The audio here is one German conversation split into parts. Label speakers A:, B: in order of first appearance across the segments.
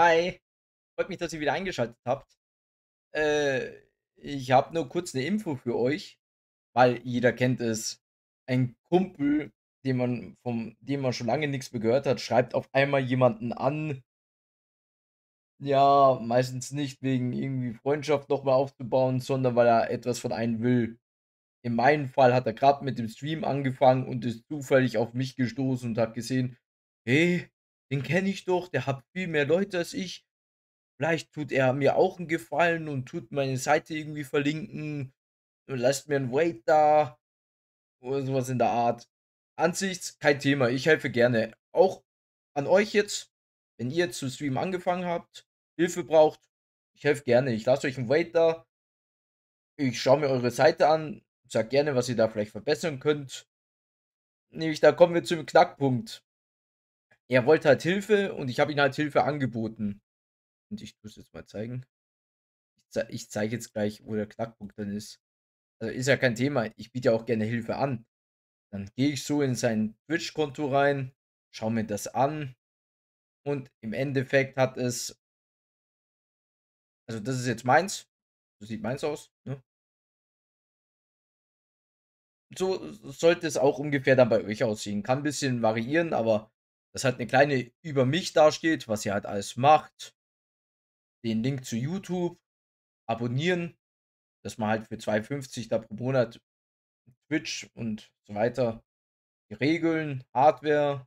A: Hi. Freut mich, dass ihr wieder eingeschaltet habt. Äh, ich habe nur kurz eine Info für euch, weil jeder kennt es. Ein Kumpel, den man, vom, dem man schon lange nichts mehr gehört hat, schreibt auf einmal jemanden an. Ja, meistens nicht wegen irgendwie Freundschaft nochmal aufzubauen, sondern weil er etwas von einem will. In meinem Fall hat er gerade mit dem Stream angefangen und ist zufällig auf mich gestoßen und hat gesehen, hey, den kenne ich doch, der hat viel mehr Leute als ich. Vielleicht tut er mir auch einen Gefallen und tut meine Seite irgendwie verlinken. Lasst mir einen Wait da. Oder sowas in der Art. Ansichts, kein Thema. Ich helfe gerne. Auch an euch jetzt, wenn ihr zu streamen angefangen habt, Hilfe braucht, ich helfe gerne. Ich lasse euch einen Wait da. Ich schaue mir eure Seite an. Sag gerne, was ihr da vielleicht verbessern könnt. Nämlich, da kommen wir zum Knackpunkt er wollte halt Hilfe und ich habe ihm halt Hilfe angeboten. Und ich muss jetzt mal zeigen. Ich, ze ich zeige jetzt gleich, wo der Knackpunkt dann ist. Also ist ja kein Thema. Ich biete ja auch gerne Hilfe an. Dann gehe ich so in sein Twitch-Konto rein, schaue mir das an. Und im Endeffekt hat es. Also, das ist jetzt meins. So sieht meins aus. Ne? So sollte es auch ungefähr dann bei euch aussehen. Kann ein bisschen variieren, aber das halt eine kleine über mich dasteht, was ihr halt alles macht. Den Link zu YouTube, abonnieren, dass man halt für 2,50 da pro Monat Twitch und so weiter, die Regeln, Hardware,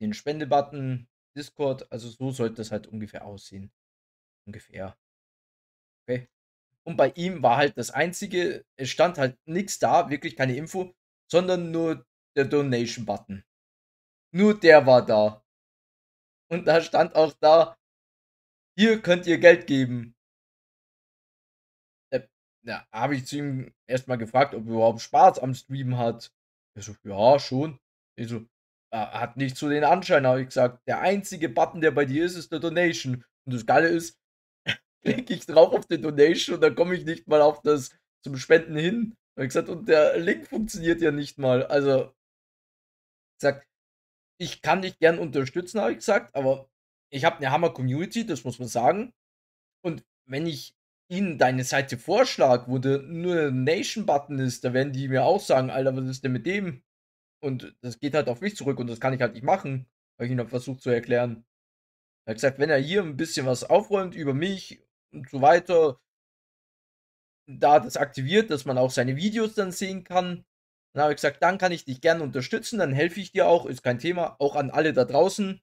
A: den Spendebutton, Discord, also so sollte das halt ungefähr aussehen. Ungefähr. Okay. Und bei ihm war halt das einzige, es stand halt nichts da, wirklich keine Info, sondern nur der Donation-Button. Nur der war da. Und da stand auch da, hier könnt ihr Geld geben. Da äh, habe ich zu ihm erstmal gefragt, ob er überhaupt Spaß am Streamen hat. Er so, ja, schon. Er so, ah, hat nicht so den Anschein, habe ich gesagt. Der einzige Button, der bei dir ist, ist eine Donation. Und das Geile ist, klicke ich drauf auf den Donation und dann komme ich nicht mal auf das zum Spenden hin. Und ich gesagt, und der Link funktioniert ja nicht mal. Also, ich gesagt, ich kann dich gern unterstützen, habe ich gesagt, aber ich habe eine Hammer-Community, das muss man sagen. Und wenn ich ihnen deine Seite vorschlage, wo der nur ein Nation-Button ist, da werden die mir auch sagen, Alter, was ist denn mit dem? Und das geht halt auf mich zurück und das kann ich halt nicht machen, weil ich ihnen versucht zu erklären. Er hat gesagt, wenn er hier ein bisschen was aufräumt über mich und so weiter, da das aktiviert, dass man auch seine Videos dann sehen kann, dann habe ich gesagt, dann kann ich dich gerne unterstützen, dann helfe ich dir auch, ist kein Thema. Auch an alle da draußen.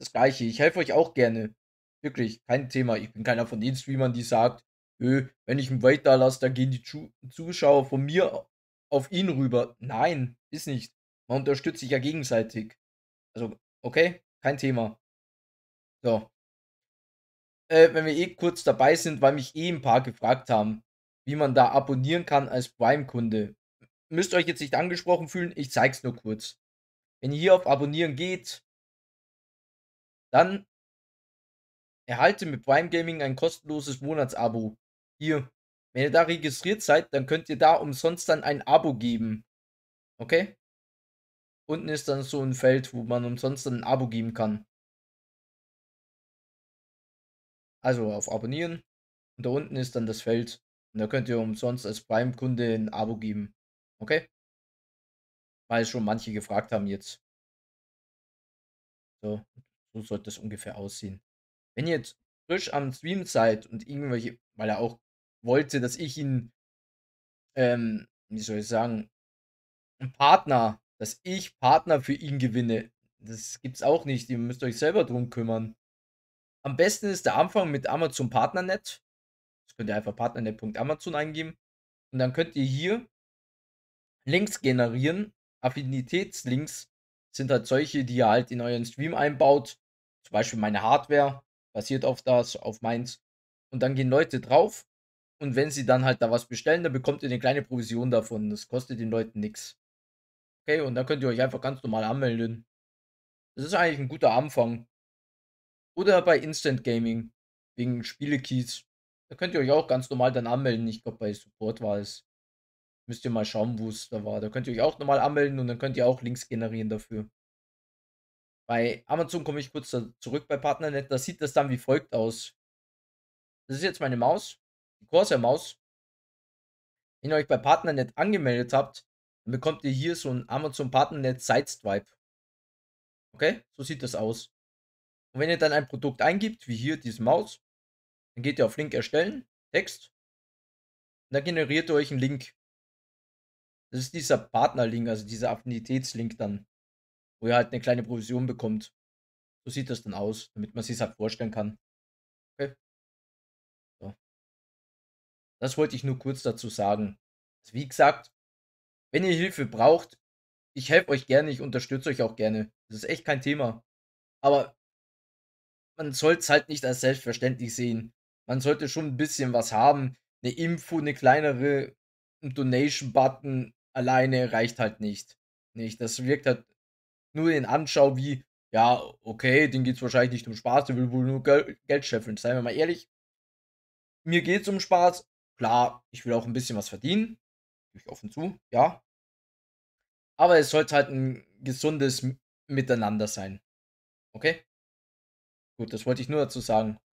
A: Das gleiche, ich helfe euch auch gerne. Wirklich, kein Thema. Ich bin keiner von den Streamern, die sagt, öh, wenn ich einen Wait da lasse, dann gehen die Zuschauer von mir auf ihn rüber. Nein, ist nicht. Man unterstützt sich ja gegenseitig. Also, okay, kein Thema. So. Äh, wenn wir eh kurz dabei sind, weil mich eh ein paar gefragt haben, wie man da abonnieren kann als Prime-Kunde müsst euch jetzt nicht angesprochen fühlen, ich zeige es nur kurz. Wenn ihr hier auf Abonnieren geht, dann erhaltet mit Prime Gaming ein kostenloses Monatsabo. Hier. Wenn ihr da registriert seid, dann könnt ihr da umsonst dann ein Abo geben. Okay? Unten ist dann so ein Feld, wo man umsonst dann ein Abo geben kann. Also auf Abonnieren. Und da unten ist dann das Feld. Und da könnt ihr umsonst als Prime-Kunde ein Abo geben. Okay. Weil schon manche gefragt haben jetzt. So, so sollte das ungefähr aussehen. Wenn ihr jetzt frisch am Stream seid und irgendwelche, weil er auch wollte, dass ich ihn, ähm, wie soll ich sagen, ein Partner, dass ich Partner für ihn gewinne. Das gibt's auch nicht. Ihr müsst euch selber drum kümmern. Am besten ist der Anfang mit Amazon Partnernet. Das könnt ihr einfach partnernet.amazon eingeben. Und dann könnt ihr hier Links generieren. Affinitätslinks sind halt solche, die ihr halt in euren Stream einbaut. Zum Beispiel meine Hardware basiert auf das, auf meins. Und dann gehen Leute drauf. Und wenn sie dann halt da was bestellen, dann bekommt ihr eine kleine Provision davon. Das kostet den Leuten nichts. Okay, und dann könnt ihr euch einfach ganz normal anmelden. Das ist eigentlich ein guter Anfang. Oder bei Instant Gaming, wegen Spielekeys. Da könnt ihr euch auch ganz normal dann anmelden. Ich glaube, bei Support war es. Müsst ihr mal schauen, wo es da war. Da könnt ihr euch auch nochmal anmelden und dann könnt ihr auch Links generieren dafür. Bei Amazon komme ich kurz da zurück bei Partnernet. Da sieht das dann wie folgt aus. Das ist jetzt meine Maus, die Corsair-Maus. Wenn ihr euch bei Partnernet angemeldet habt, dann bekommt ihr hier so ein Amazon Partnernet Sideswipe. Okay, so sieht das aus. Und wenn ihr dann ein Produkt eingibt, wie hier diese Maus, dann geht ihr auf Link erstellen, Text. Und dann generiert ihr euch einen Link. Das ist dieser Partnerlink, also dieser Affinitätslink dann, wo ihr halt eine kleine Provision bekommt. So sieht das dann aus, damit man sich das halt vorstellen kann. Okay. So. Das wollte ich nur kurz dazu sagen. Also wie gesagt, wenn ihr Hilfe braucht, ich helfe euch gerne, ich unterstütze euch auch gerne. Das ist echt kein Thema. Aber man sollte es halt nicht als selbstverständlich sehen. Man sollte schon ein bisschen was haben. Eine Info, eine kleinere, ein Donation-Button, alleine reicht halt nicht. Nicht. Das wirkt halt nur den Anschau wie, ja, okay, den geht es wahrscheinlich nicht um Spaß, der will wohl nur Gel Geld scheffeln. Seien wir mal ehrlich, mir geht es um Spaß. Klar, ich will auch ein bisschen was verdienen. Gebe ich offen zu, ja. Aber es sollte halt ein gesundes Miteinander sein. Okay? Gut, das wollte ich nur dazu sagen.